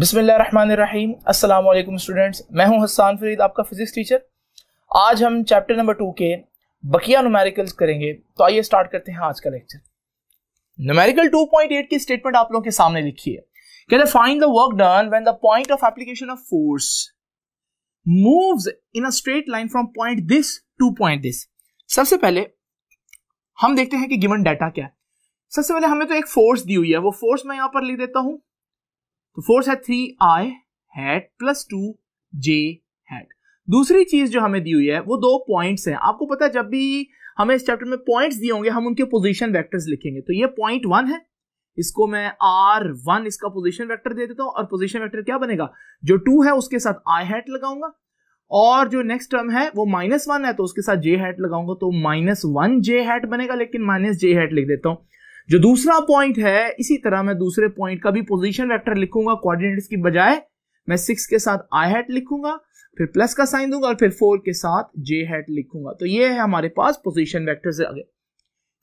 बिसमीम अल्लाम स्टूडेंट्स मैं हूं हसान फरीद आपका फिजिक्स टीचर आज हम चैप्टर नंबर टू के बकिया नुमेरिकल्स करेंगे तो आइए स्टार्ट करते हैं आज का लेक्चर नुमेरिकल 2.8 की स्टेटमेंट आप लोगों के सामने लिखी है कहते find the work done when the point of application of force moves in a straight line from point this to point this सबसे पहले हम देखते हैं कि गिवन डाटा क्या है सबसे पहले हमें तो एक फोर्स दी हुई है वो फोर्स मैं यहां पर लिख देता हूं तो फोर्स है three I hat plus two J hat दूसरी चीज जो हमें दी हुई है वो दो पॉइंट्स हैं आपको पता है जब भी हमें इस चैप्टर में पॉइंट्स दिए होंगे हम उनके पोजीशन वेक्टर्स लिखेंगे तो ये पॉइंट वन है इसको मैं आर वन इसका पोजीशन वेक्टर दे देता हूं और पोजीशन वेक्टर क्या बनेगा जो टू है उसके साथ आई हैट लगाऊंगा और जो नेक्स्ट टर्म है वो माइनस वन है तो उसके साथ जे हैट लगाऊंगा तो माइनस वन जे हैट बनेगा लेकिन माइनस जे हैट लिख देता हूं जो दूसरा पॉइंट है इसी तरह मैं दूसरे पॉइंट का भी पोजिशन वैक्टर लिखूंगा कोऑर्डिनेट्स की बजाय मैं सिक्स के साथ आई हैट लिखूंगा फिर प्लस का साइन दूंगा और फिर फोर के साथ जे हैट लिखूंगा तो ये है हमारे पास पोजिशन वैक्टर से आगे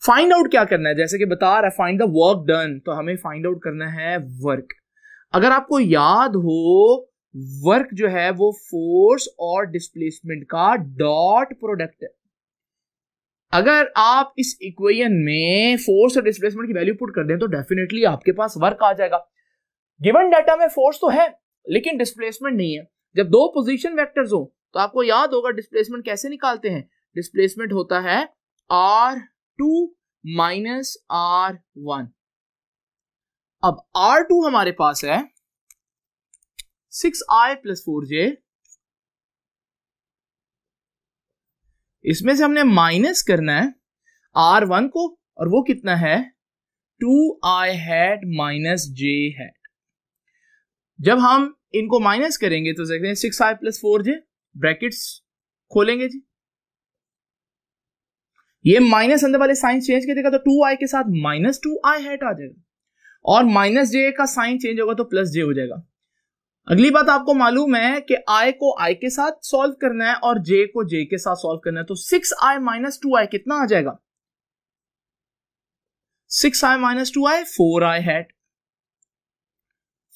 फाइंड आउट क्या करना है जैसे कि बता रहा है फाइंड द वर्क डन तो हमें फाइंड आउट करना है वर्क अगर आपको याद हो वर्क जो है वो फोर्स और डिस्प्लेसमेंट का डॉट प्रोडक्ट है अगर आप इस इक्वेशन में फोर्स और डिस्प्लेसमेंट की वैल्यू पुट कर दें तो डेफिनेटली आपके पास वर्क आ जाएगा गिवन डाटा में फोर्स तो है लेकिन डिस्प्लेसमेंट नहीं है जब दो पोजीशन वेक्टर्स हो तो आपको याद होगा डिस्प्लेसमेंट कैसे निकालते हैं डिस्प्लेसमेंट होता है R two minus R one अब आर टू हमारे पास है six I plus four J इसमें से हमने माइनस करना है आर वन को और वो कितना है two I hat minus J hat जब हम इनको माइनस करेंगे तो देखते हैं six I plus four J brackets खोलेंगे जी ये माइनस अंदर वाले साइन चेंज कर देगा तो टू आई के साथ माइनस टू आई हैट आ जाएगा और माइनस जे का साइन चेंज होगा तो प्लस जे हो जाएगा अगली बात आपको मालूम है कि आई को आई के साथ सॉल्व करना है और जे को जे के साथ सॉल्व करना है तो six I minus two I कितना आ जाएगा six I minus two I four I hat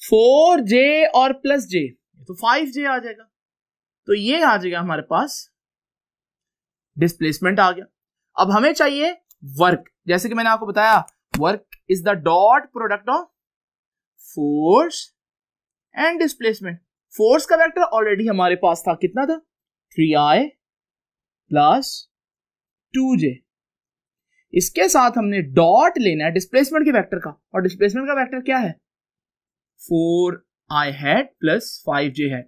four J और प्लस जे तो फाइव जे आ जाएगा तो ये आ जाएगा हमारे पास डिस्प्लेसमेंट आ गया अब हमें चाहिए वर्क जैसे कि मैंने आपको बताया work is the dot product of force and displacement force का वेक्टर ऑलरेडी हमारे पास था कितना था three I plus two J इसके साथ हमने डॉट लेना है डिस्प्लेसमेंट के वेक्टर का और डिस्प्लेसमेंट का वेक्टर क्या है four I hat plus five J है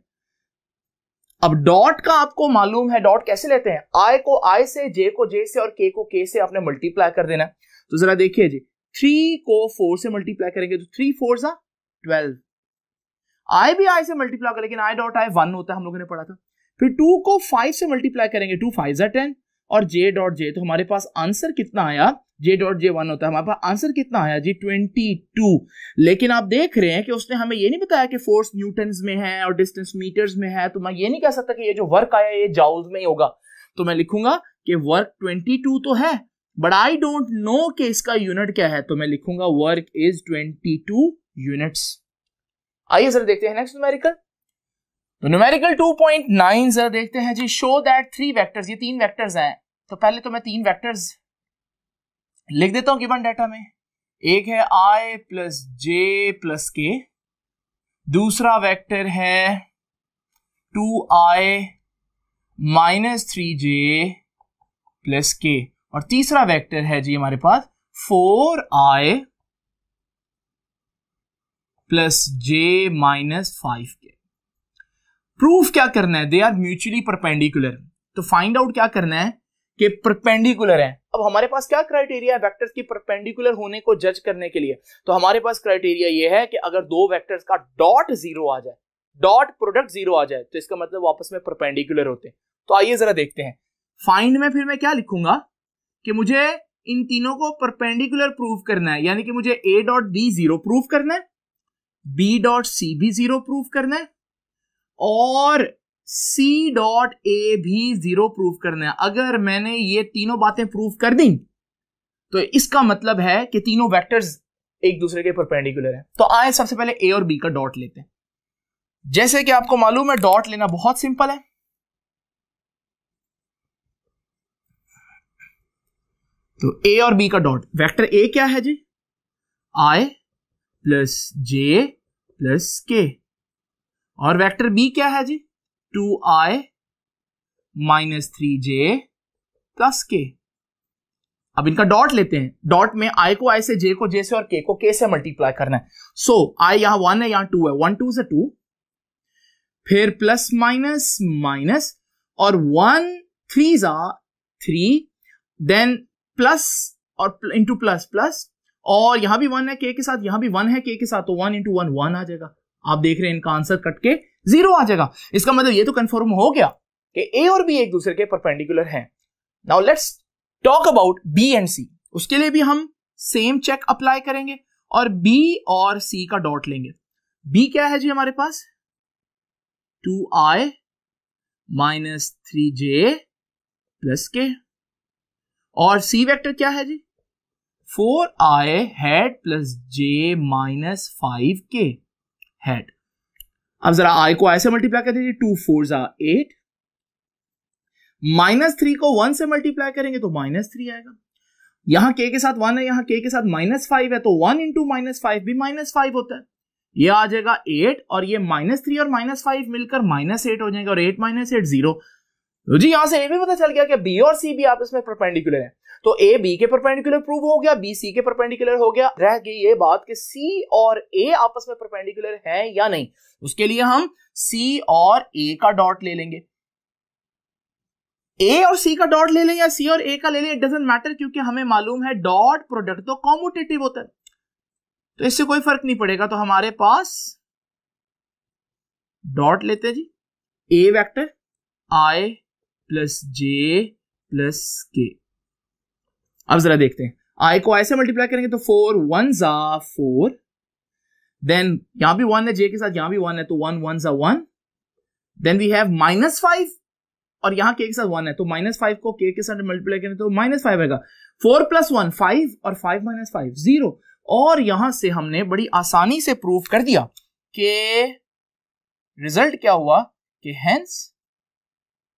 अब डॉट का आपको मालूम है डॉट कैसे लेते हैं आई को आई से जे को जे से और के को के से आपने मल्टीप्लाई कर देना तो जरा देखिए जी थ्री को फोर से मल्टीप्लाई करेंगे तो थ्री फोर सा ट्वेल्व आई भी आई से मल्टीप्लाई कर लेकिन आई डॉट आई वन होता है हम लोगों ने पढ़ा था फिर टू को फाइव से मल्टीप्लाई करेंगे टू फाइव जै टेन और जे डॉट जे तो हमारे पास आंसर कितना आया जे डॉट जे वन होता है हमारे पास आंसर कितना आया जी ट्वेंटी टू लेकिन आप देख रहे हैं कि उसने हमें ये नहीं बताया कि फोर्स न्यूटन में है और डिस्टेंस मीटर्स में है तो मैं ये नहीं कह सकता कि ये जो वर्क आया ये जाउल में ही होगा तो मैं लिखूंगा कि वर्क ट्वेंटी टू तो है बट आई डोंट नो कि इसका यूनिट क्या है तो मैं लिखूंगा work is twenty two units आइए सर देखते हैं नेक्स्ट न्यूमेरिकल तो न्यूमेरिकल 2.9 जरा देखते हैं जी शो दैट थ्री वेक्टर्स ये तीन वेक्टर्स हैं तो पहले तो मैं तीन वेक्टर्स लिख देता हूं गिवन डाटा में एक है आई प्लस जे प्लस के दूसरा वेक्टर है two I minus three J plus K और तीसरा वेक्टर है जी हमारे पास four I plus J minus five K proof क्या करना है दे आर म्यूचुअली परपेंडिकुलर तो फाइंड आउट क्या करना है कि परपेंडिकुलर है अब हमारे पास क्या क्राइटेरिया है वेक्टर्स की परपेंडिकुलर होने को जज करने के लिए तो हमारे पास क्राइटेरिया ये है कि अगर दो वेक्टर्स का डॉट जीरो आ जाए डॉट प्रोडक्ट जीरो आ जाए तो इसका मतलब आपस में परपेंडिकुलर होते हैं तो आइए जरा देखते हैं फाइंड में फिर मैं क्या लिखूंगा कि मुझे इन तीनों को परपेंडिकुलर प्रूफ करना है यानी कि मुझे A dot B zero proof करना है बी डॉट सी भी जीरो प्रूफ करना है और सी डॉट ए भी जीरो प्रूफ करना है अगर मैंने ये तीनों बातें प्रूफ कर दी तो इसका मतलब है कि तीनों वेक्टर्स एक दूसरे के परपेंडिकुलर हैं तो आए सबसे पहले ए और बी का डॉट लेते हैं जैसे कि आपको मालूम है डॉट लेना बहुत सिंपल है तो ए और बी का डॉट वेक्टर ए क्या है जी आई प्लस जे प्लस के और वेक्टर बी क्या है जी two I minus three J plus K अब इनका डॉट लेते हैं डॉट में आई को आई से जे को जे से और के को के से मल्टीप्लाई करना है सो so, आई यहां वन है यहां टू है वन टू से टू फिर प्लस माइनस माइनस और वन थ्री जा थ्री देन प्लस और इंटू प्लस प्लस और यहां भी वन है के के साथ यहां भी वन है के के साथ तो वन इंटू वन वन आ जाएगा आप देख रहे हैं इनका आंसर कट के जीरो आ जाएगा इसका मतलब ये तो कंफर्म हो गया कि ए और बी एक दूसरे के परपेंडिकुलर हैं now let's talk about B and C उसके लिए भी हम सेम चेक अप्लाई करेंगे और बी और सी का डॉट लेंगे बी क्या है जी हमारे पास two I minus three J plus K और सी वेक्टर क्या है जी four I hat plus J minus five K hat अब जरा आई को आई से मल्टीप्लाई कर दीजिए टू फोर जा एट माइनस थ्री को वन से मल्टीप्लाई करेंगे तो माइनस थ्री आएगा यहां के के साथ वन है यहां के के साथ माइनस फाइव है तो वन इंटू माइनस फाइव भी माइनस फाइव होता है ये आ जाएगा एट और ये माइनस थ्री और माइनस फाइव मिलकर माइनस एट हो जाएगा और एट माइनस एट जीरो जी यहां से ये भी पता चल गया कि बी और सी भी आपस में परपेंडिकुलर हैं तो ए बी के परपेंडिकुलर प्रूव हो गया बी सी के परपेंडिकुलर हो गया रह गई ये बात कि सी और ए आपस में परपेंडिकुलर है या नहीं उसके लिए हम सी और ए का डॉट ले लेंगे ए और सी का डॉट ले लें या सी और ए का ले लें इट डजेंट मैटर क्योंकि हमें मालूम है डॉट प्रोडक्ट तो कॉमोटेटिव होता है तो इससे कोई फर्क नहीं पड़ेगा तो हमारे पास डॉट लेते हैं जी A vector I plus J plus K अब जरा देखते हैं आई को आई से मल्टीप्लाई करेंगे तो फोर वन जा फोर देन यहां भी वन है जे के साथ यहां भी वन है तो वन वन जा one then we have minus five और यहां के साथ वन है तो माइनस फाइव को के के साथ मल्टीप्लाई करेंगे तो माइनस फाइव आएगा फोर प्लस वन फाइव और फाइव माइनस फाइव जीरो और यहां से हमने बड़ी आसानी से प्रूव कर दिया कि रिजल्ट क्या हुआ कि hence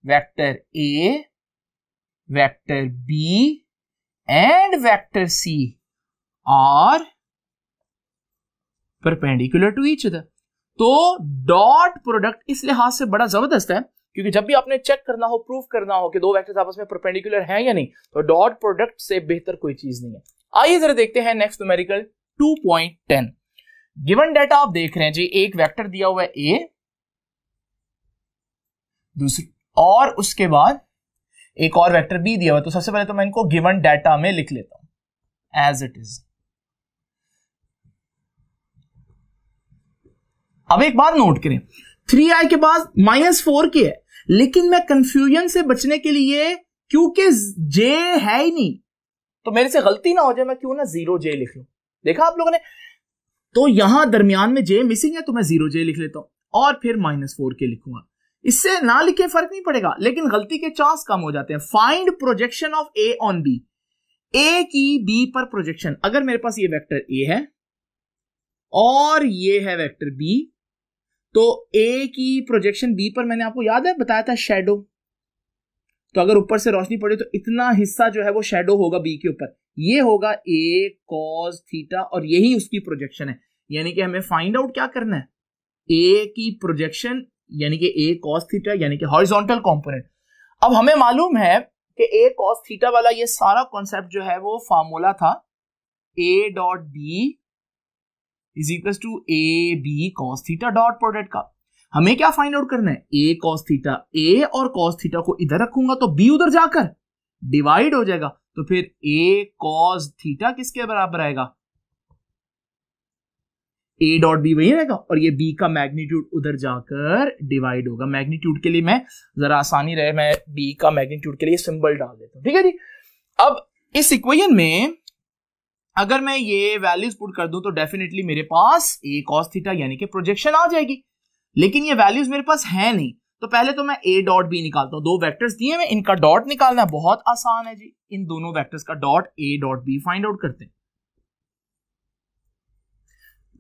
vector A vector B and vector C are perpendicular to each other तो डॉट प्रोडक्ट इस लिहाज से बड़ा जबरदस्त है क्योंकि जब भी आपने चेक करना हो प्रूफ करना हो कि दो वेक्टर्स आपस में परपेंडिकुलर हैं या नहीं तो डॉट प्रोडक्ट से बेहतर कोई चीज नहीं है आइए जरा देखते हैं नेक्स्ट न्यूमेरिकल 2.10 गिवन डेटा आप देख रहे हैं जी एक वेक्टर दिया हुआ है ए दूसरी और उसके बाद एक और वेक्टर बी दिया हुआ तो सबसे पहले तो मैं इनको गिवन डाटा में लिख लेता हूं एज इट इज अब एक बात नोट करें थ्री आई के बाद माइनस फोर की है लेकिन मैं कंफ्यूजन से बचने के लिए क्योंकि जे है ही नहीं तो मेरे से गलती ना हो जाए मैं क्यों ना जीरो जे लिख लू देखा आप लोगों ने तो यहां दरमियान में जे मिसिंग है तो मैं जीरो जे लिख लेता हूं और फिर माइनस फोर के लिखूंगा इससे ना लिखे फर्क नहीं पड़ेगा लेकिन गलती के चांस कम हो जाते हैं find projection of A on B A की बी पर प्रोजेक्शन अगर मेरे पास ये वेक्टर ए है और ये है वेक्टर बी तो ए की प्रोजेक्शन बी पर मैंने आपको याद है बताया था शेडो तो अगर ऊपर से रोशनी पड़े तो इतना हिस्सा जो है वो शेडो होगा बी के ऊपर ये होगा ए कॉज थीटा और यही उसकी प्रोजेक्शन है यानी कि हमें फाइंड आउट क्या करना है ए की प्रोजेक्शन यानी कि ए कॉस थीटा यानी कि हॉरिजॉन्टल कॉम्पोनेंट अब हमें मालूम है कि ए कॉस थीटा वाला ये सारा कॉन्सेप्ट जो है वो फार्मूला था A dot B is equal to A B cos theta dot product का हमें क्या फाइंड आउट करना है ए कॉस थीटा ए और कॉस थीटा को इधर रखूंगा तो बी उधर जाकर डिवाइड हो जाएगा तो फिर ए कॉस थीटा किसके बराबर आएगा ए डॉट बी वही रहेगा और ये बी का मैग्नीट्यूड उधर जाकर डिवाइड होगा मैग्नीट्यूड के लिए मैं जरा आसानी रहे मैं बी का मैग्नीट्यूड के लिए सिंबल डाल देता हूँ ठीक है जी अब इस इक्वेशन में अगर मैं ये वैल्यूज पुट कर दूं तो डेफिनेटली मेरे पास ए कॉस थीटा यानी कि प्रोजेक्शन आ जाएगी लेकिन ये वैल्यूज मेरे पास है नहीं तो पहले तो मैं ए डॉट बी निकालता हूँ दो वेक्टर्स दिए मैं इनका डॉट निकालना बहुत आसान है जी इन दोनों वेक्टर्स का dot A dot B find out करते हैं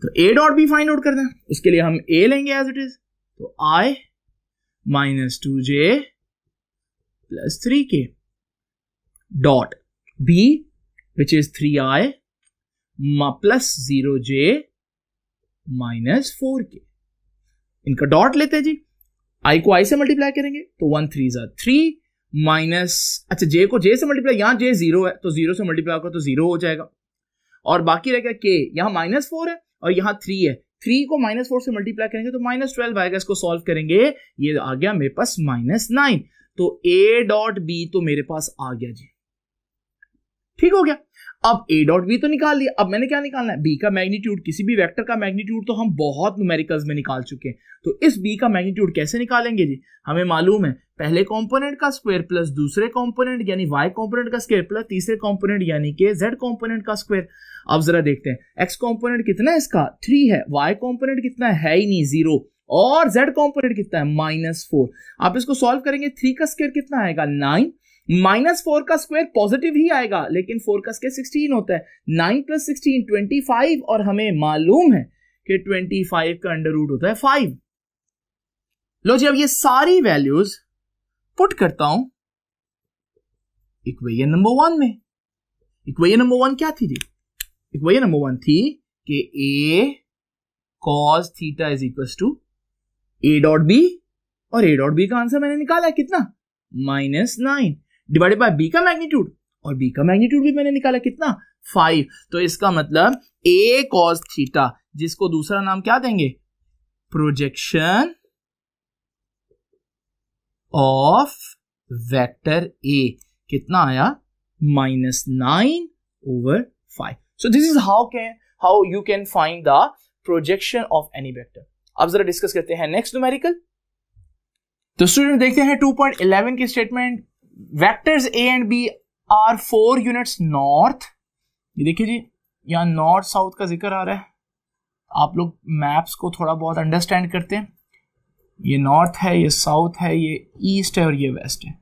तो A dot B find out करना दें उसके लिए हम ए लेंगे एज इट इज तो I minus two J plus three K dot B which is three I plus zero J minus four K इनका डॉट लेते हैं जी आई को आई से मल्टीप्लाई करेंगे तो वन थ्री जार थ्री माइनस अच्छा जे को जे से मल्टीप्लाई यहां जे जीरो है तो जीरो से मल्टीप्लाई करो तो जीरो हो जाएगा और बाकी रहेगा के यहां माइनस फोर है और यहाँ थ्री है थ्री को माइनस फोर से मल्टीप्लाई करेंगे तो माइनस ट्वेल्व आएगा इसको सॉल्व करेंगे ये आ गया मेरे पास माइनस नाइन तो ए डॉट बी तो मेरे पास आ गया जी ठीक हो गया अब ए डॉट बी तो निकाल लिया अब मैंने क्या निकालना है बी का मैग्नीट्यूड किसी भी वेक्टर का मैग्नीट्यूड तो हम बहुत न्यूमेरिकल्स में निकाल चुके हैं तो इस बी का मैग्नीट्यूड कैसे निकालेंगे जी हमें मालूम है पहले कंपोनेंट का स्क्वायर प्लस दूसरे कंपोनेंट यानी वाई कंपोनेंट का स्क्वायर प्लस तीसरे कंपोनेंट यानी के जेड कंपोनेंट का स्क्वायर अब जरा देखते हैं एक्स कॉम्पोनेंट कितना है इसका थ्री है वाई कॉम्पोनेंट कितना है ही नहीं जीरो और जेड कॉम्पोनेंट कितना है माइनस फोर आप इसको सॉल्व करेंगे थ्री का स्क्वेयर कितना आएगा नाइन माइनस फोर का स्क्वायर पॉजिटिव ही आएगा लेकिन फोर का स्क्वायर सिक्सटीन होता है nine plus sixteen twenty five और हमें मालूम है कि ट्वेंटी फाइव का अंडर रूट होता है फाइव लो जी अब ये सारी वैल्यूज पुट करता हूं इक्वेशन नंबर वन में इक्वेशन नंबर वन क्या थी जी एक वही नंबर वन थी कि A cos theta is equal to A dot B और ए डॉट बी का आंसर मैंने निकाला है कितना minus nine divided by B का मैग्नीट्यूड और बी का मैग्नीट्यूड भी मैंने निकाला कितना फाइव तो इसका मतलब ए कॉस थीटा जिसको दूसरा नाम क्या देंगे प्रोजेक्शन ऑफ वेक्टर ए कितना आया minus nine over five so this is how can how you can find the projection of any vector अब जरा डिस्कस करते हैं नेक्स्ट न्यूमेरिकल तो स्टूडेंट देखते हैं 2.11 की statement vectors A and B are four units north ये देखिए जी यहाँ नॉर्थ साउथ का जिक्र आ रहा है आप लोग मैप्स को थोड़ा बहुत अंडरस्टैंड करते हैं ये नॉर्थ है ये साउथ है ये ईस्ट है और ये वेस्ट है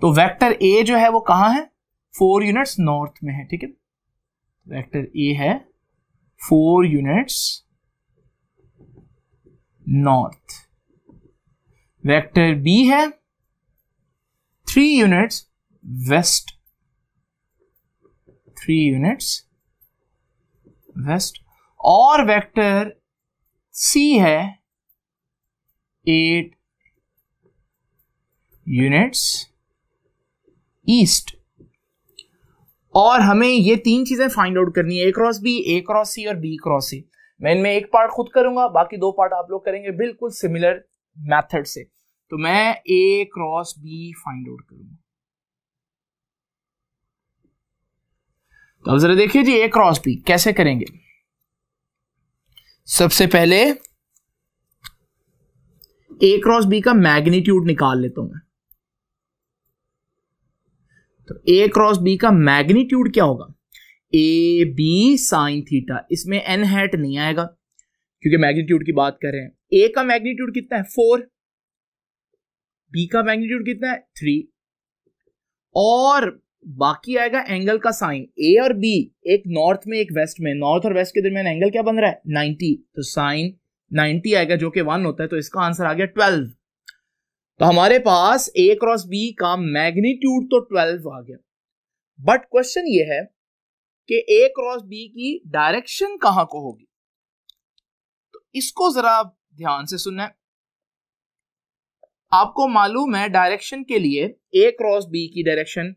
तो वेक्टर ए जो है वो कहाँ है फोर यूनिट्स नॉर्थ में है ठीक है वेक्टर ए है four units north vector B है three units west three units west और वेक्टर सी है एट यूनिट्स ईस्ट और हमें ये तीन चीजें फाइंड आउट करनी है A cross B A cross C और बी क्रॉस सी मैं इनमें एक पार्ट खुद करूंगा बाकी दो पार्ट आप लोग करेंगे बिल्कुल सिमिलर मैथड से तो मैं A cross B find out करूंगा तो अब जरा देखिए जी ए क्रॉस बी कैसे करेंगे सबसे पहले ए क्रॉस बी का मैग्नीट्यूड निकाल लेता हूं मैं तो ए क्रॉस बी का मैग्नीट्यूड क्या होगा ए बी साइन थीटा इसमें एन हैट नहीं आएगा क्योंकि मैग्नीट्यूड की बात कर रहे हैं ए का मैग्नीट्यूड कितना है फोर बी का मैग्नीट्यूड कितना है थ्री और बाकी आएगा एंगल का साइन ए और बी एक नॉर्थ में एक वेस्ट में नॉर्थ और वेस्ट के दरमियान एंगल क्या बन रहा है नाइनटी तो साइन नाइनटी आएगा जो कि वन होता है तो इसका आंसर आ गया ट्वेल्व तो हमारे पास ए क्रॉस बी का मैग्नीट्यूड तो 12 आ गया बट क्वेश्चन ये है कि ए क्रॉस बी की डायरेक्शन कहां को होगी तो इसको जरा ध्यान से सुनना है आपको मालूम है डायरेक्शन के लिए ए क्रॉस बी की डायरेक्शन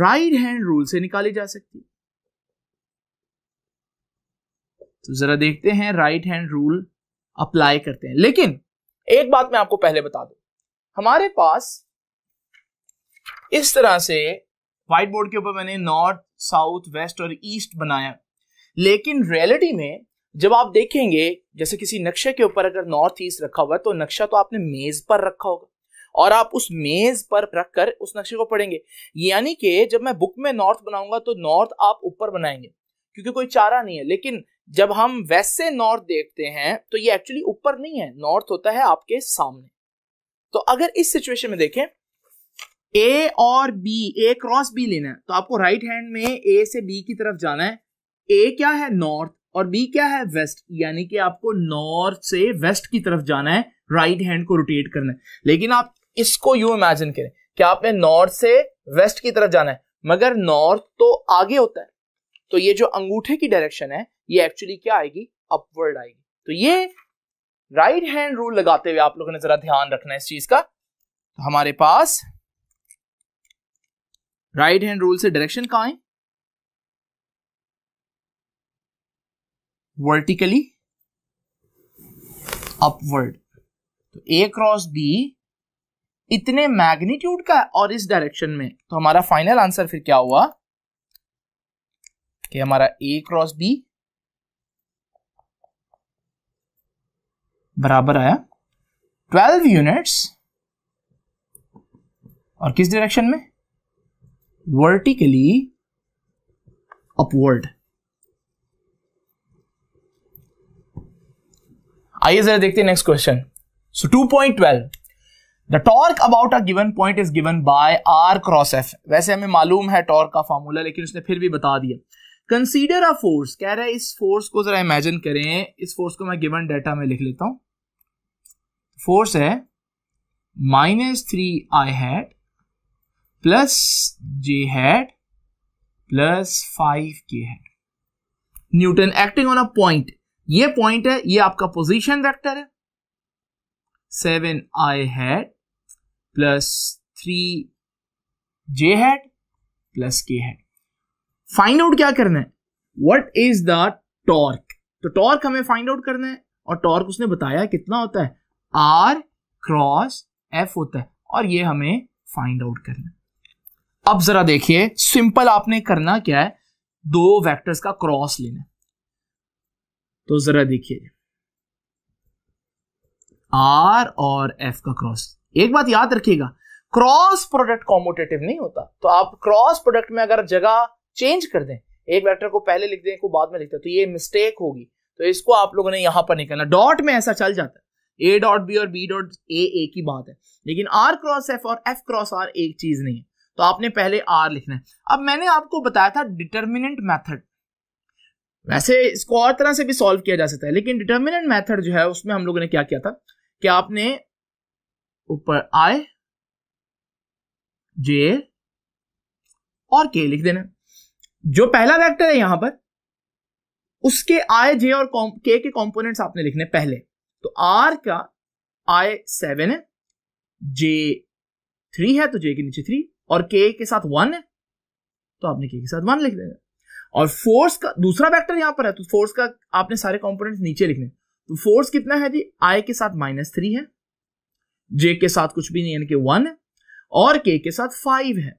राइट हैंड रूल से निकाली जा सकती है तो जरा देखते हैं राइट हैंड रूल अप्लाई करते हैं लेकिन एक बात मैं आपको पहले बता दू हमारे पास इस तरह से व्हाइट बोर्ड के ऊपर मैंने नॉर्थ साउथ वेस्ट और ईस्ट बनाया लेकिन रियलिटी में जब आप देखेंगे जैसे किसी नक्शे के ऊपर अगर नॉर्थ ईस्ट रखा हुआ है तो नक्शा तो आपने मेज पर रखा होगा और आप उस मेज पर रखकर उस नक्शे को पढ़ेंगे यानी कि जब मैं बुक में नॉर्थ बनाऊंगा तो नॉर्थ आप ऊपर बनाएंगे क्योंकि कोई चारा नहीं है लेकिन जब हम वैसे नॉर्थ देखते हैं तो ये एक्चुअली ऊपर नहीं है नॉर्थ होता है आपके सामने तो अगर इस सिचुएशन में देखें ए और बी ए क्रॉस बी लेना है तो आपको राइट right हैंड में ए से बी की तरफ जाना है ए क्या है नॉर्थ और बी क्या है वेस्ट यानी कि आपको नॉर्थ से वेस्ट की तरफ जाना है राइट right हैंड को रोटेट करना है लेकिन आप इसको यू इमेजिन करें कि आपने नॉर्थ से वेस्ट की तरफ जाना है मगर नॉर्थ तो आगे होता है तो ये जो अंगूठे की डायरेक्शन है ये एक्चुअली क्या आएगी अपवर्ड आएगी तो ये राइट हैंड रूल लगाते हुए आप लोगों ने जरा ध्यान रखना है इस चीज का तो हमारे पास राइट हैंड रूल से डायरेक्शन कहा है वर्टिकली अपवर्ड तो ए क्रॉस बी इतने मैग्नीट्यूड का और इस डायरेक्शन में तो हमारा फाइनल आंसर फिर क्या हुआ कि हमारा ए क्रॉस बी बराबर आया ट्वेल्व यूनिट्स और किस डायरेक्शन में वर्टिकली अपवर्ड आइए जरा देखते हैं next question so 2.12 the torque about a given point is given by R cross F वैसे हमें मालूम है टॉर्क का फॉर्मूला लेकिन उसने फिर भी बता दिया कंसीडर अ फोर्स कह रहा है इस फोर्स को जरा इमेजिन करें इस फोर्स को मैं गिवन डेटा में लिख लेता हूं फोर्स है minus three I hat plus J hat plus five K hat newton acting on a point ये पॉइंट है ये आपका पोजीशन वेक्टर है seven I hat plus three J hat plus K hat find out क्या करना है व्हाट इज द टॉर्क तो टॉर्क हमें फाइंड आउट करना है और टॉर्क उसने बताया कितना होता है आर क्रॉस एफ होता है और ये हमें फाइंड आउट करना अब जरा देखिए सिंपल आपने करना क्या है दो वेक्टर्स का क्रॉस लेना तो जरा देखिए आर और एफ का क्रॉस एक बात याद रखिएगा क्रॉस प्रोडक्ट कॉमोटेटिव नहीं होता तो आप क्रॉस प्रोडक्ट में अगर जगह चेंज कर दें एक वेक्टर को पहले लिख दें को बाद में लिख दें तो ये मिस्टेक होगी तो इसको आप लोगों ने यहां पर नहीं करना डॉट में ऐसा चल जाता है ए डॉट बी और बी डॉट ए ए की बात है लेकिन आर क्रॉस एफ और एफ क्रॉस आर एक चीज नहीं है तो आपने पहले आर लिखना है अब मैंने आपको बताया था डिटर्मिनेंट मैथड वैसे इसको और तरह से भी सॉल्व किया जा सकता है लेकिन डिटर्मिनेंट मैथड जो है उसमें हम लोगों ने क्या किया था कि आपने ऊपर आए जे और के लिख देना जो पहला वेक्टर है यहां पर उसके आए जे और के के कंपोनेंट्स आपने लिखने पहले तो आर का आई सेवन है जे थ्री है तो जे के नीचे थ्री और के के साथ वन है तो आपने के के साथ वन लिख देना और फोर्स का दूसरा वेक्टर यहां पर है तो फोर्स का आपने सारे कंपोनेंट्स नीचे लिखने तो फोर्स कितना है जी आई के साथ माइनस थ्री है जे के साथ कुछ भी नहीं यानी कि वन है और के के साथ फाइव है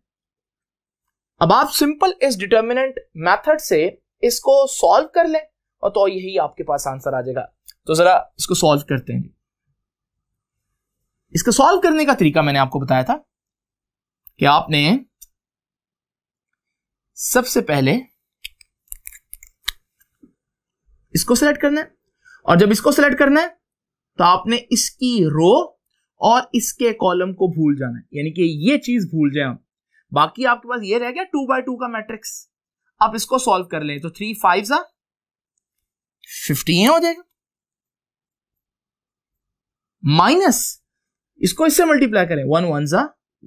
अब आप सिंपल इस डिटर्मिनेंट मेथड से इसको सॉल्व कर लें और तो यही आपके पास आंसर आ जाएगा तो ज़रा इसको सॉल्व करते हैं इसको सॉल्व करने का तरीका मैंने आपको बताया था कि आपने सबसे पहले इसको सिलेक्ट करना है और जब इसको सिलेक्ट करना है तो आपने इसकी रो और इसके कॉलम को भूल जाना है यानी कि ये चीज भूल जाए हम बाकी आपके पास ये रह गया टू बाय टू का मैट्रिक्स आप इसको सॉल्व कर लें तो थ्री फाइव सा फिफ्टीन हो जाएगा माइनस इसको इससे मल्टीप्लाई करें वन वन जा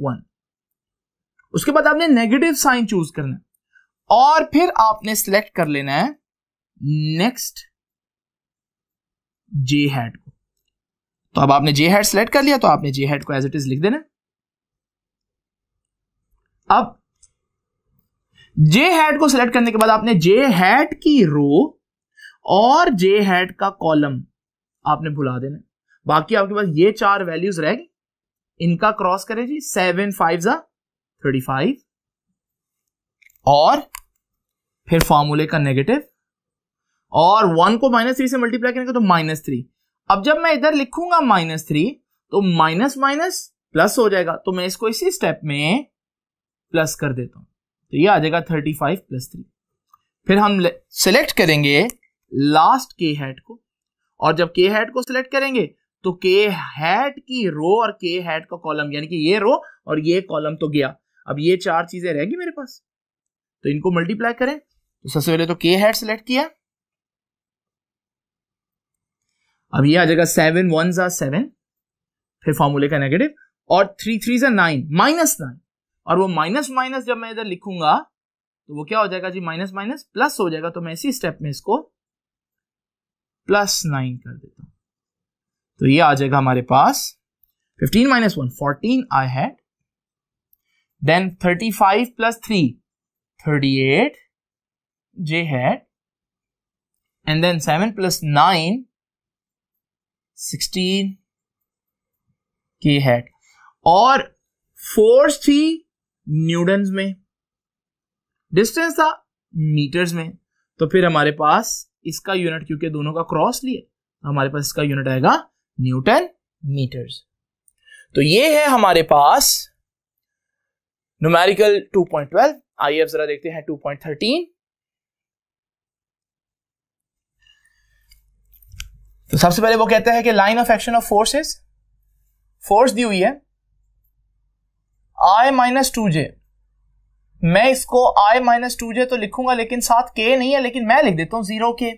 वन उसके बाद आपने नेगेटिव साइन चूज करना है और फिर आपने सिलेक्ट कर लेना है नेक्स्ट जे हैड को तो अब आपने जे हैड सिलेक्ट कर लिया तो आपने जे हैड को एज इट इज लिख देना अब जे हैड को सिलेक्ट करने के बाद आपने जे हैड की रो और जे हैड का कॉलम आपने भुला देना बाकी आपके पास ये चार वैल्यूज रह गए इनका क्रॉस करें जी सेवन फाइव जा थर्टी फाइव और फिर फॉर्मूले का नेगेटिव और वन को माइनस थ्री से मल्टीप्लाई करेंगे तो माइनस थ्री अब जब मैं इधर लिखूंगा माइनस थ्री तो माइनस माइनस प्लस हो जाएगा तो मैं इसको इसी स्टेप में प्लस कर देता हूं तो ये आ जाएगा थर्टी फाइव प्लस थ्री फिर हम सेलेक्ट करेंगे लास्ट के हेड को और जब के हेड को सिलेक्ट करेंगे तो के हैट की रो और के हैट का कॉलम यानी कि ये रो और ये कॉलम तो गया अब ये चार चीजें रहेगी मेरे पास तो इनको मल्टीप्लाई करें तो सबसे पहले तो के हैट सेलेक्ट किया अब ये आ जाएगा सेवन वन जा सेवन फिर फॉर्मूले का नेगेटिव और थ्री थ्री जा नाइन माइनस नाइन और वो माइनस माइनस जब मैं इधर लिखूंगा तो वो क्या हो जाएगा जी माइनस माइनस प्लस हो जाएगा तो मैं इसी स्टेप में इसको प्लस नाइन कर देता हूं तो ये आ जाएगा हमारे पास 15 माइनस वन फोर्टीन आई है then 35 plus three thirty eight J hat and then 7 plus nine sixteen K है और फोर्स थी न्यूटन में डिस्टेंस था मीटर्स में तो फिर हमारे पास इसका यूनिट क्योंकि दोनों का क्रॉस लिए तो हमारे पास इसका यूनिट आएगा न्यूटन मीटर्स तो ये है हमारे पास न्यूमेरिकल 2.12 आइए अब जरा देखते हैं 2.13 तो सबसे पहले वो कहता है कि line of action of forces force दी हुई है आई माइनस टू जे मैं इसको आई माइनस टू जे तो लिखूंगा लेकिन साथ के नहीं है लेकिन मैं लिख देता हूं जीरो के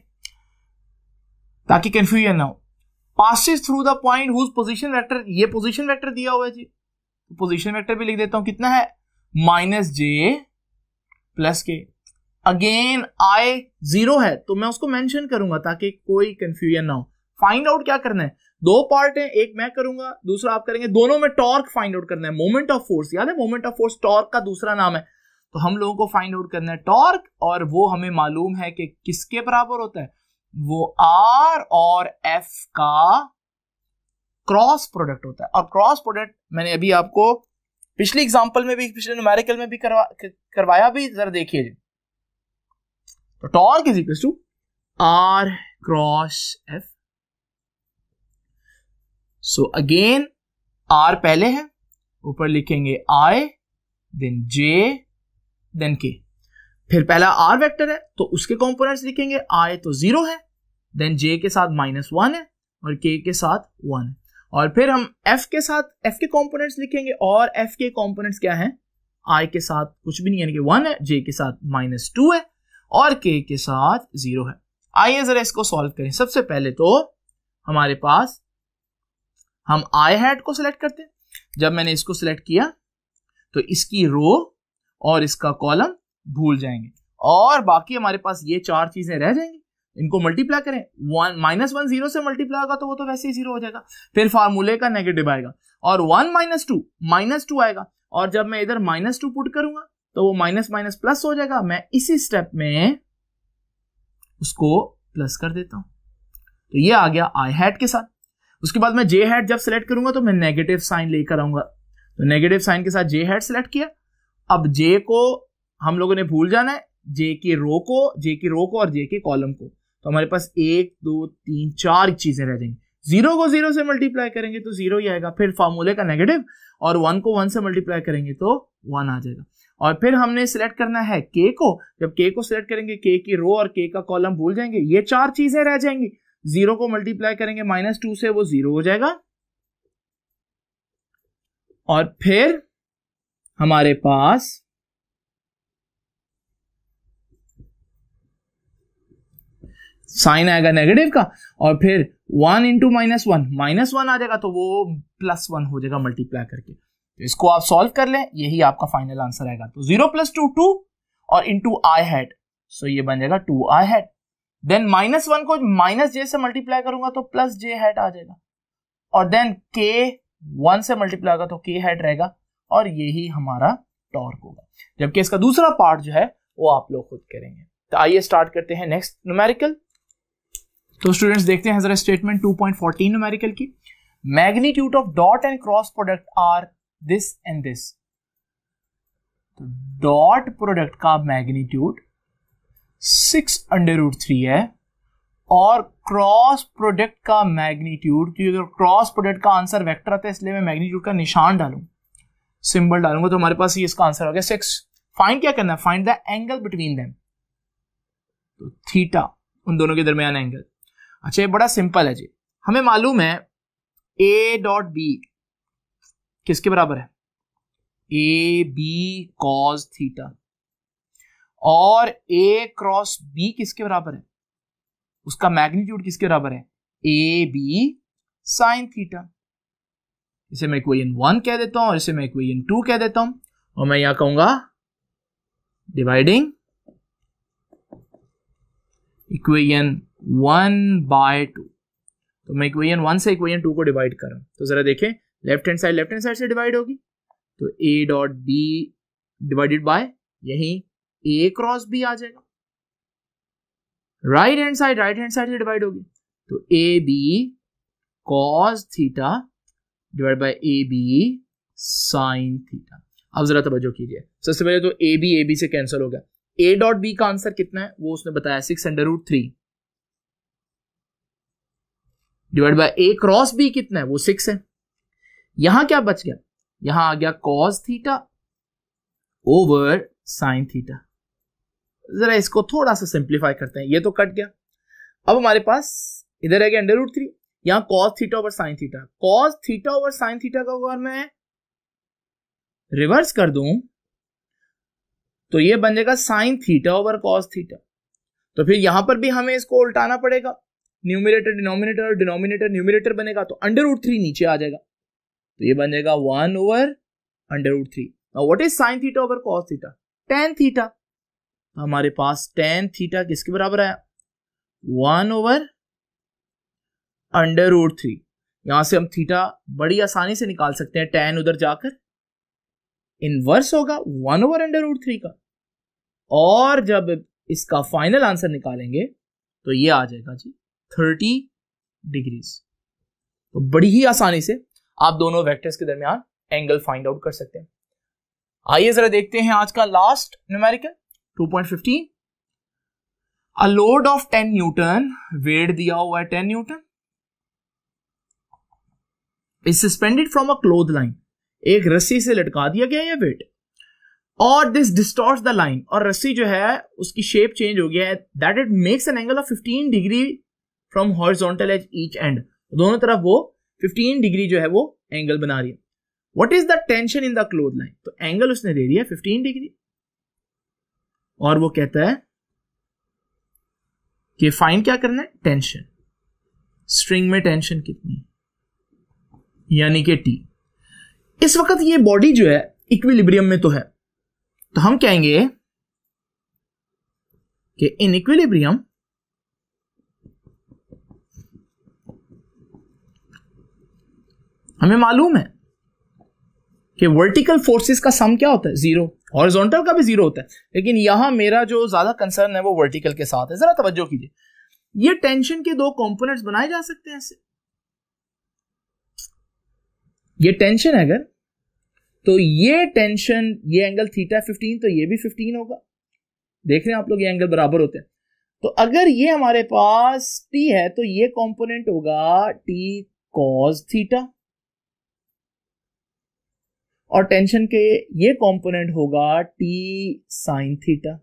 ताकि कंफ्यूजन ना हो passes through the point whose position vector ये पोजिशन वैक्टर दिया हुआ है जी पोजिशन वैक्टर भी लिख देता हूं कितना है minus J plus K again I zero है तो मैं उसको मैंशन करूंगा ताकि कोई कंफ्यूजन ना हो फाइंड आउट क्या करना है दो पार्ट है एक मैं करूंगा दूसरा आप करेंगे दोनों में टॉर्क फाइंड आउट करना है मोमेंट ऑफ फोर्स याद है मोमेंट ऑफ फोर्स टॉर्क का दूसरा नाम है तो हम लोगों को फाइंड आउट करना है टॉर्क और वो हमें मालूम है कि किसके बराबर होता है वो आर और एफ का क्रॉस प्रोडक्ट होता है और क्रॉस प्रोडक्ट मैंने अभी आपको पिछले एग्जाम्पल में भी पिछले न्यूमेरिकल में भी करवा करवाया भी जरा देखिए तो torque is equal to R cross F so again R पहले है ऊपर लिखेंगे आई देन जे देन के फिर पहला आर वेक्टर है तो उसके कंपोनेंट्स लिखेंगे आई तो जीरो है देन जे के साथ माइनस वन है और के के साथ वन है और फिर हम एफ के साथ एफ के कॉम्पोनेंट्स लिखेंगे और एफ के कॉम्पोनेंट्स क्या है आई के साथ कुछ भी नहीं यानी कि वन है जे के साथ माइनस टू है और के के साथ जीरो है आइए जरा इसको सॉल्व करें सबसे पहले तो हमारे पास हम आई हैट को सिलेक्ट करते हैं जब मैंने इसको सिलेक्ट किया तो इसकी रो और इसका कॉलम भूल जाएंगे और बाकी हमारे पास ये चार चीजें रह जाएंगी इनको मल्टीप्लाई करें वन माइनस वन जीरो से मल्टीप्लाई होगा तो वो तो वैसे ही जीरो हो जाएगा फिर फार्मूले का नेगेटिव आएगा और one minus two minus two आएगा और जब मैं इधर माइनस टू पुट करूंगा तो वो माइनस माइनस प्लस हो जाएगा मैं इसी स्टेप में उसको प्लस कर देता हूं तो ये आ गया आई हैट के साथ उसके बाद मैं जे हैट जब सेलेक्ट करूंगा तो मैं नेगेटिव साइन लेकर आऊंगा तो नेगेटिव साइन के साथ जे हैट सेलेक्ट किया अब जे को हम लोगों ने भूल जाना है जे की रो को जे की रो को और जे के कॉलम को तो हमारे पास एक दो तीन चार चीजें रह जाएंगी जीरो को जीरो से मल्टीप्लाई करेंगे तो जीरो ही आएगा फिर फॉर्मूले का नेगेटिव और वन को वन से मल्टीप्लाई करेंगे तो वन आ जाएगा और फिर हमने सिलेक्ट करना है के को जब के को सिलेक्ट करेंगे के की रो और के का कॉलम भूल जाएंगे ये चार चीजें रह जाएंगी जीरो को मल्टीप्लाई करेंगे माइनस टू से वो जीरो हो जाएगा और फिर हमारे पास साइन आएगा नेगेटिव का और फिर one into minus one minus one आ जाएगा तो वो प्लस वन हो जाएगा मल्टीप्लाई करके तो इसको आप सॉल्व कर लें यही आपका फाइनल आंसर आएगा तो जीरो प्लस टू टू और इंटू आई हैड सो ये बन जाएगा two I hat then minus one को माइनस जे से मल्टीप्लाई करूंगा तो प्लस जे हैट आ जाएगा और देन के वन से मल्टीप्लाई होगा तो के हैट रहेगा और यही हमारा टॉर्क होगा जबकि इसका दूसरा पार्ट जो है वो आप लोग खुद करेंगे तो आइए स्टार्ट करते हैं नेक्स्ट न्यूमेरिकल तो स्टूडेंट्स देखते हैं जरा स्टेटमेंट 2.14 न्यूमेरिकल की magnitude of dot and cross product are this and this तो डॉट प्रोडक्ट का magnitude six under root three है और क्रॉस प्रोडक्ट का मैग्नीट्यूड क्योंकि अगर क्रॉस प्रोडक्ट का आंसर वेक्टर आता है इसलिए मैं मैग्नीट्यूड का निशान डालूं सिंबल डालूंगा तो हमारे पास ये इसका आंसर हो गया सिक्स फाइंड क्या करना है find the angle between them तो थीटा उन दोनों के दरमियान एंगल अच्छा ये बड़ा सिंपल है जी हमें मालूम है ए डॉट बी किसके बराबर है ए बी कॉज थीटा और ए क्रॉस बी किसके बराबर है उसका मैग्नीट्यूड किसके बराबर है ए बी साइन थीटा इसे मैं इक्वेशन वन कह देता हूं और इसे मैं इक्वेशन टू कह देता हूं और मैं यहां कहूंगा dividing equation one by two तो मैं इक्वेशन वन से इक्वेशन टू को डिवाइड कर रहा हूँ तो ज़रा देखें left hand side left hand side से डिवाइड होगी तो A dot B divided by यही ए क्रॉस बी आ जाएगा right hand side right hand side से डिवाइड होगी तो A B cos theta divide by A B sine theta अब जरा तवज्जो कीजिए सबसे पहले तो ए बी ए बी से कैंसिल हो गया ए डॉट बी का आंसर कितना है वो उसने बताया six under root three divide by A cross B कितना है वो सिक्स है यहां क्या बच गया यहां आ गया cos theta over sine theta जरा इसको थोड़ा सा सिंप्लीफाई करते हैं ये तो कट गया अब हमारे पास इधर रह गया अंडर रूट थ्री यहां cos theta over sine theta cos theta over sine theta का अगर मैं रिवर्स कर दू तो ये बन जाएगा sine theta over cos theta तो फिर यहां पर भी हमें इसको उल्टाना पड़ेगा न्यूमिनेटर डिनोमिनेटर और डिनोमिनेटर न्यूमिनेटर बनेगा तो अंडर रूट थ्री नीचे आ जाएगा तो ये बन जाएगा one over under root three what is sine theta over cos theta tan theta हमारे पास टेन थीटा किसके बराबर आया one over under root three यहां से हम थीटा बड़ी आसानी से निकाल सकते हैं टेन उधर जाकर इनवर्स होगा one over under root three का और जब इसका फाइनल आंसर निकालेंगे तो ये आ जाएगा जी थर्टी डिग्रीज तो बड़ी ही आसानी से आप दोनों वेक्टर्स के दरमियान एंगल फाइंड आउट कर सकते हैं आइए जरा देखते हैं आज का last numerical 2.15 a load of 10 newton weight दिया हुआ है 10 newton is suspended from a cloth line एक रस्सी से लटका दिया गया है वेट और दिस डिस्टॉर्ट द लाइन और रस्सी जो है उसकी शेप चेंज हो गया है that it makes an angle of 15 degree from horizontal at each end दोनों तरफ वो 15 डिग्री जो है वो एंगल बना रही है what is the tension in the cloth line तो एंगल उसने दे दिया 15 डिग्री और वो कहता है कि फाइन क्या करना है टेंशन स्ट्रिंग में टेंशन कितनी यानी कि टी इस वक्त ये बॉडी जो है इक्विलिब्रियम में तो है तो हम कहेंगे कि इन इक्विलिब्रियम हमें मालूम है कि वर्टिकल फोर्सेस का सम क्या होता है जीरो हॉरिजॉन्टल का भी जीरो होता है लेकिन यहां मेरा जो ज्यादा कंसर्न है वो वर्टिकल के साथ है जरा तवज्जो कीजिए ये टेंशन के दो कंपोनेंट्स बनाए जा सकते हैं ऐसे ये टेंशन है अगर तो ये टेंशन ये एंगल थीटा फिफ्टीन तो ये भी फिफ्टीन होगा देख रहे हैं आप लोग ये एंगल बराबर होते हैं तो अगर ये हमारे पास टी है तो ये कॉम्पोनेंट होगा टी कॉज थीटा और टेंशन के ये कंपोनेंट होगा टी साइन थीटा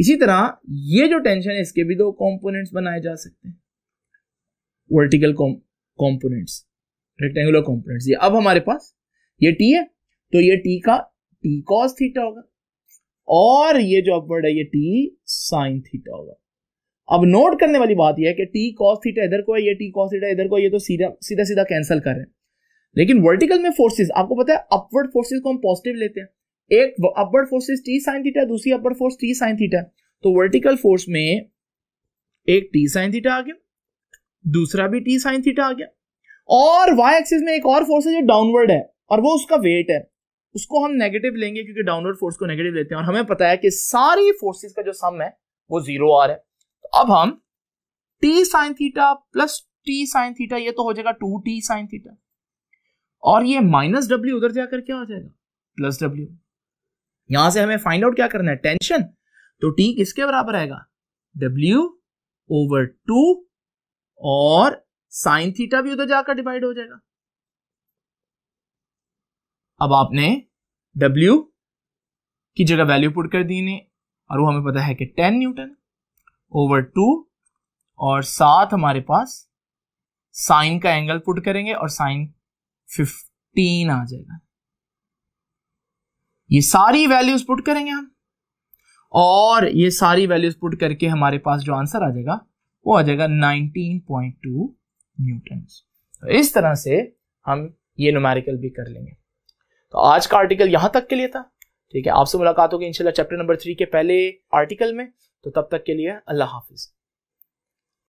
इसी तरह ये जो टेंशन है इसके भी दो कंपोनेंट्स बनाए जा सकते हैं वर्टिकल कंपोनेंट्स रेक्टेंगुलर कंपोनेंट्स ये अब हमारे पास ये टी है तो ये टी का टी कॉस थीटा होगा और ये जो अपवर्ड है ये टी साइन थीटा होगा अब नोट करने वाली बात यह है कि टी कॉस थीटा इधर को है ये टी कॉस थीटा इधर को ये तो सीधा सीधा सीधा कैंसिल कर रहे हैं लेकिन वर्टिकल में फोर्सेस आपको पता है अपवर्ड फोर्सेस को हम पॉजिटिव लेते हैं एक upward forces T sine theta दूसरी upward force T sine theta तो वर्टिकल फोर्स में एक टी साइन थीटा आ गया दूसरा भी टी साइन थीटा आ गया और वाई एक्सिस में एक और फोर्स है जो डाउनवर्ड है और वो उसका वेट है उसको हम नेगेटिव लेंगे क्योंकि डाउनवर्ड फोर्स को नेगेटिव लेते हैं और हमें पता है कि सारी फोर्सेस का जो सम है वो जीरो आ रहा है तो अब हम T sine theta plus T sine theta ये तो हो जाएगा टू टी साइन थीटा और ये माइनस डब्ल्यू उधर जाकर क्या हो जाएगा प्लस डब्ल्यू यहां से हमें फाइंड आउट क्या करना है टेंशन तो टी किसके बराबर आएगा डब्ल्यू ओवर टू और साइन थीटा भी उधर जाकर डिवाइड हो जाएगा अब आपने डब्ल्यू की जगह वैल्यू पुट कर दी ने और वो हमें पता है कि टेन न्यूटन ओवर टू और साथ हमारे पास साइन का एंगल पुट करेंगे और साइन फिफ्टीन आ जाएगा ये सारी वैल्यूज पुट करेंगे हम और ये सारी वैल्यूज पुट करके हमारे पास जो आंसर आ जाएगा वो आ जाएगा 19.2 न्यूटन तो इस तरह से हम ये नुमेरिकल भी कर लेंगे तो आज का आर्टिकल यहां तक के लिए था ठीक है आपसे मुलाकात होगी इंशाल्लाह चैप्टर नंबर थ्री के पहले आर्टिकल में तो तब तक के लिए अल्लाह हाफिज़